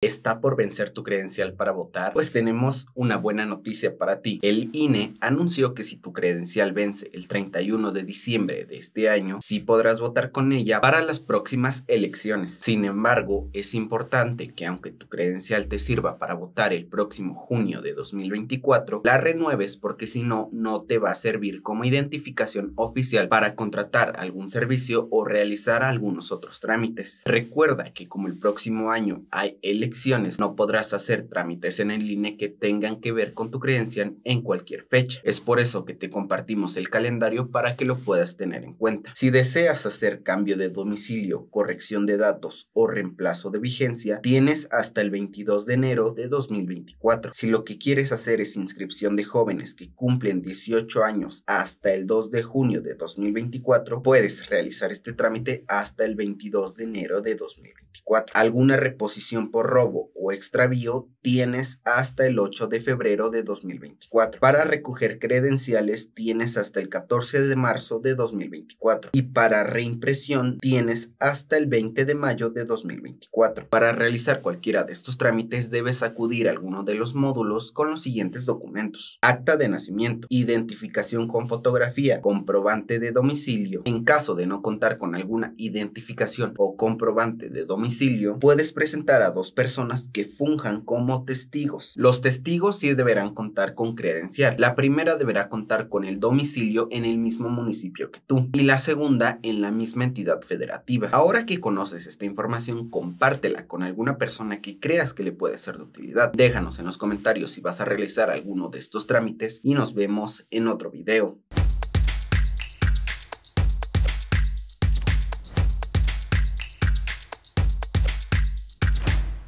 está por vencer tu credencial para votar, pues tenemos una buena noticia para ti. El INE anunció que si tu credencial vence el 31 de diciembre de este año, sí podrás votar con ella para las próximas elecciones. Sin embargo, es importante que aunque tu credencial te sirva para votar el próximo junio de 2024, la renueves porque si no, no te va a servir como identificación oficial para contratar algún servicio o realizar algunos otros trámites. Recuerda que como el próximo año hay elecciones, no podrás hacer trámites en el INE que tengan que ver con tu creencia en cualquier fecha. Es por eso que te compartimos el calendario para que lo puedas tener en cuenta. Si deseas hacer cambio de domicilio, corrección de datos o reemplazo de vigencia, tienes hasta el 22 de enero de 2024. Si lo que quieres hacer es inscripción de jóvenes que cumplen 18 años hasta el 2 de junio de 2024, puedes realizar este trámite hasta el 22 de enero de 2024. Alguna reposición por robo extravío tienes hasta el 8 de febrero de 2024. Para recoger credenciales tienes hasta el 14 de marzo de 2024 y para reimpresión tienes hasta el 20 de mayo de 2024. Para realizar cualquiera de estos trámites debes acudir a alguno de los módulos con los siguientes documentos. Acta de nacimiento, identificación con fotografía, comprobante de domicilio. En caso de no contar con alguna identificación o comprobante de domicilio, puedes presentar a dos personas que que funjan como testigos. Los testigos sí deberán contar con credencial. La primera deberá contar con el domicilio en el mismo municipio que tú y la segunda en la misma entidad federativa. Ahora que conoces esta información, compártela con alguna persona que creas que le puede ser de utilidad. Déjanos en los comentarios si vas a realizar alguno de estos trámites y nos vemos en otro video.